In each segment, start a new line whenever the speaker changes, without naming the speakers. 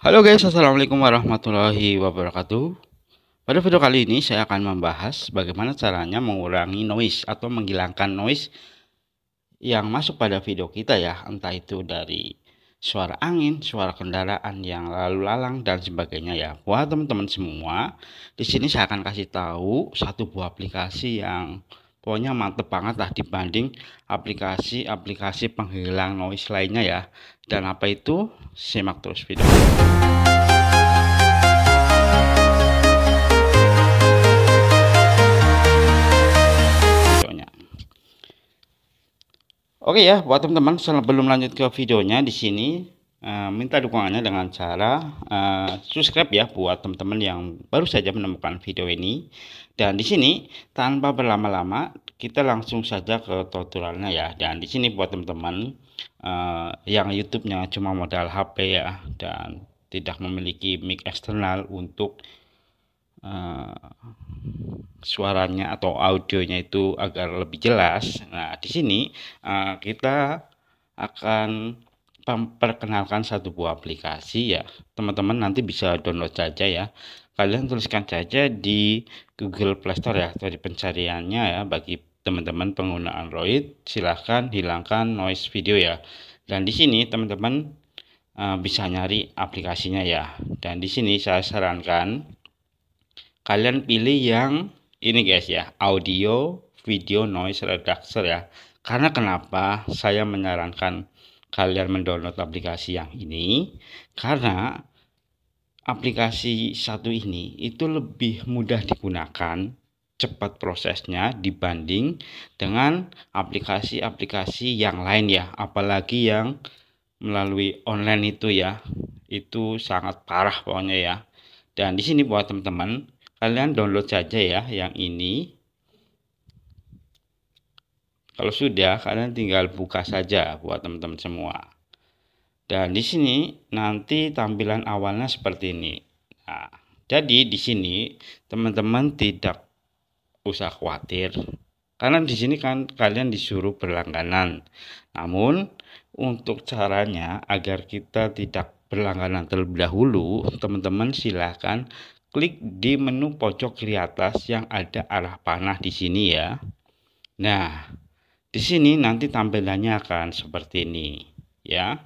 Halo guys, Assalamualaikum warahmatullahi wabarakatuh Pada video kali ini saya akan membahas bagaimana caranya mengurangi noise atau menghilangkan noise yang masuk pada video kita ya Entah itu dari suara angin, suara kendaraan yang lalu lalang dan sebagainya ya Wah teman-teman semua, di sini saya akan kasih tahu satu buah aplikasi yang pokoknya mantep banget lah dibanding aplikasi-aplikasi penghilang noise lainnya ya dan apa itu simak terus video videonya Oke ya, buat teman-teman sebelum lanjut ke videonya di sini Eh, minta dukungannya dengan cara uh, subscribe ya buat teman-teman yang baru saja menemukan video ini. Dan di sini tanpa berlama-lama kita langsung saja ke tutorialnya ya. Dan di sini buat teman-teman uh, yang YouTube-nya cuma modal HP ya dan tidak memiliki mic eksternal untuk uh, suaranya atau audionya itu agar lebih jelas. Nah, di sini uh, kita akan memperkenalkan satu buah aplikasi ya teman-teman nanti bisa download saja ya kalian tuliskan saja di Google Play Store ya dari pencariannya ya bagi teman-teman pengguna Android silahkan hilangkan noise video ya dan di sini teman-teman e, bisa nyari aplikasinya ya dan di sini saya sarankan kalian pilih yang ini guys ya audio video noise reduction ya karena kenapa saya menyarankan kalian mendownload aplikasi yang ini karena aplikasi satu ini itu lebih mudah digunakan cepat prosesnya dibanding dengan aplikasi-aplikasi yang lain ya apalagi yang melalui online itu ya itu sangat parah pokoknya ya dan di sini buat teman-teman kalian download saja ya yang ini kalau sudah, kalian tinggal buka saja buat teman-teman semua. Dan di sini nanti tampilan awalnya seperti ini. Nah, jadi di sini teman-teman tidak usah khawatir karena di sini kan kalian disuruh berlangganan. Namun untuk caranya agar kita tidak berlangganan terlebih dahulu, teman-teman silahkan klik di menu pojok kiri atas yang ada arah panah di sini ya. Nah, di sini nanti tampilannya akan seperti ini ya.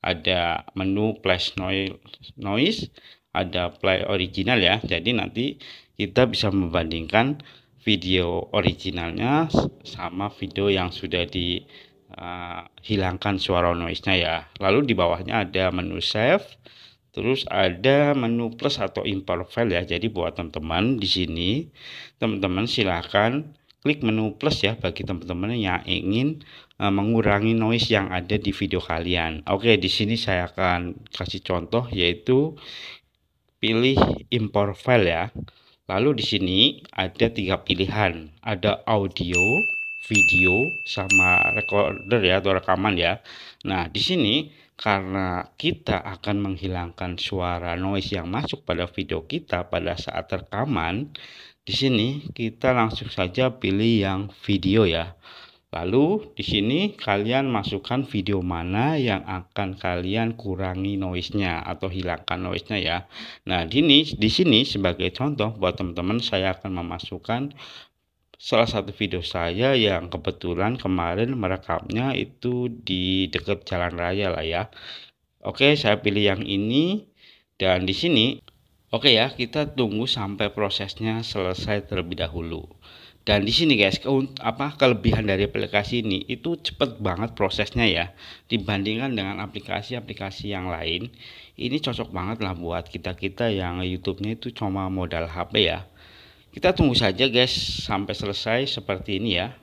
Ada menu flash noise, ada play original ya. Jadi nanti kita bisa membandingkan video originalnya sama video yang sudah dihilangkan eh, uh, suara noise-nya ya. Lalu di bawahnya ada menu save, terus ada menu plus atau import file ya. Jadi buat teman-teman di sini, teman-teman silahkan klik menu plus ya bagi teman-teman yang ingin eh, mengurangi noise yang ada di video kalian. Oke, di sini saya akan kasih contoh yaitu pilih import file ya. Lalu di sini ada tiga pilihan, ada audio, video sama recorder ya atau rekaman ya. Nah, di sini karena kita akan menghilangkan suara noise yang masuk pada video kita pada saat rekaman, di sini kita langsung saja pilih yang video ya. Lalu di sini kalian masukkan video mana yang akan kalian kurangi noise-nya atau hilangkan noise-nya ya. Nah, di sini di sini sebagai contoh buat teman-teman saya akan memasukkan salah satu video saya yang kebetulan kemarin merekamnya itu di dekat jalan raya lah ya. Oke, saya pilih yang ini dan di sini oke ya, kita tunggu sampai prosesnya selesai terlebih dahulu. Dan di sini guys, ke, apa kelebihan dari aplikasi ini itu cepet banget prosesnya ya dibandingkan dengan aplikasi-aplikasi yang lain. Ini cocok banget lah buat kita-kita yang YouTube-nya itu cuma modal HP ya. Kita tunggu saja guys sampai selesai seperti ini ya.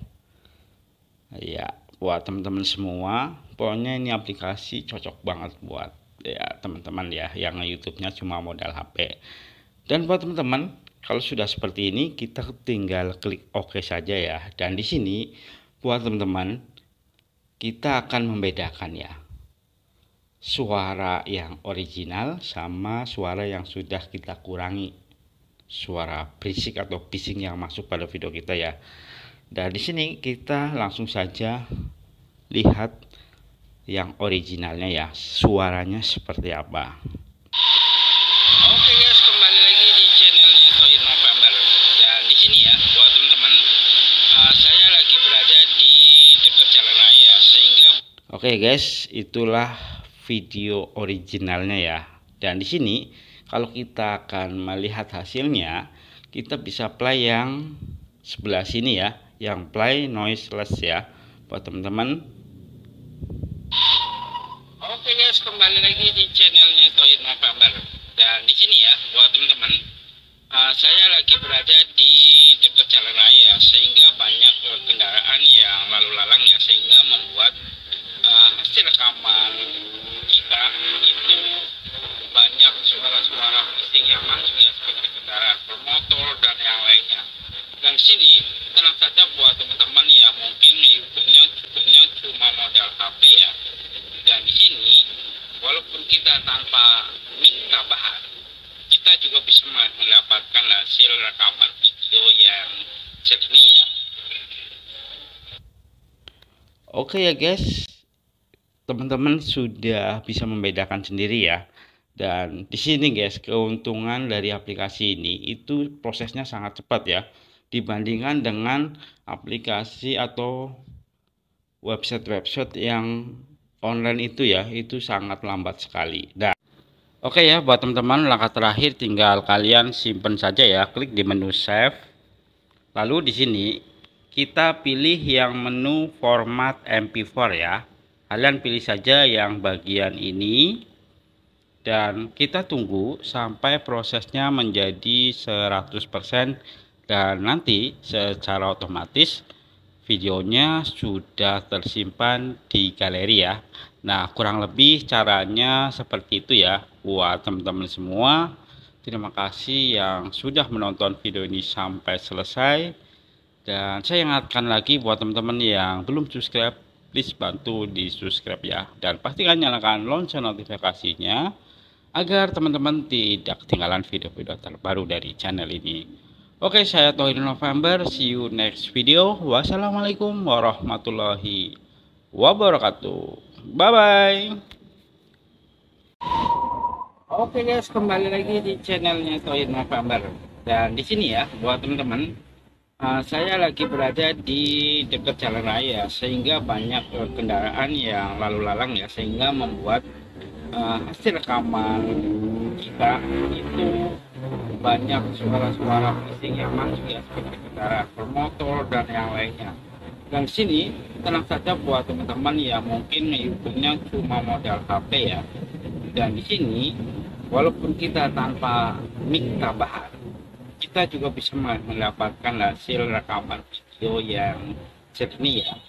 Ya, buat teman-teman semua, pokoknya ini aplikasi cocok banget buat ya teman-teman ya yang YouTube-nya cuma modal HP. Dan buat teman-teman, kalau sudah seperti ini kita tinggal klik OK saja ya. Dan di sini buat teman-teman kita akan membedakan ya suara yang original sama suara yang sudah kita kurangi suara berisik atau bising yang masuk pada video kita ya. Dan di sini kita langsung saja lihat yang originalnya ya suaranya seperti apa oke guys guys itulah video originalnya ya dan di sini kalau kita akan melihat hasilnya, kita bisa play yang sebelah sini ya, yang play noiseless ya buat teman-teman. Oke guys, kembali lagi di channelnya Toy November Dan di sini ya buat teman-teman, uh, saya lagi berada di dekat jalan raya sehingga banyak uh, kendaraan yang lalu lalang ya sehingga membuat uh, hasil rekaman kita itu leasing yang masuk ya seperti kendaraan bermotor dan yang lainnya. Dan sini tenang saja buat teman-teman yang mungkin youtube-nya cukupnya cuma modal HP ya. Dan di sini walaupun kita tanpa mic tambahan, kita juga bisa mendapatkan hasil rekaman video yang jernih ya. Oke okay ya guys, teman-teman sudah bisa membedakan sendiri ya dan di sini guys, keuntungan dari aplikasi ini itu prosesnya sangat cepat ya dibandingkan dengan aplikasi atau website-website yang online itu ya, itu sangat lambat sekali. Nah, oke okay ya buat teman-teman langkah terakhir tinggal kalian simpan saja ya, klik di menu save. Lalu di sini kita pilih yang menu format MP4 ya. Kalian pilih saja yang bagian ini dan kita tunggu sampai prosesnya menjadi 100% dan nanti secara otomatis videonya sudah tersimpan di galeri ya nah kurang lebih caranya seperti itu ya buat teman-teman semua terima kasih yang sudah menonton video ini sampai selesai dan saya ingatkan lagi buat teman-teman yang belum subscribe please bantu di subscribe ya dan pastikan nyalakan lonceng notifikasinya agar teman-teman tidak ketinggalan video-video terbaru dari channel ini. Oke, saya Tohir November. See you next video. Wassalamualaikum warahmatullahi wabarakatuh. Bye-bye. Oke guys, kembali lagi di channelnya Tohir November. Dan di sini ya, buat teman-teman, eh, saya lagi berada di dekat jalan raya, sehingga banyak eh, kendaraan yang lalu lalang ya, sehingga membuat uh, eh, hasil rekaman kita itu banyak suara-suara bising yang masuk ya seperti kendaraan bermotor dan yang lainnya dan sini tenang saja buat teman-teman ya mungkin YouTube-nya cuma modal HP ya dan di sini walaupun kita tanpa mic tambahan kita juga bisa mendapatkan hasil rekaman video yang jernih ya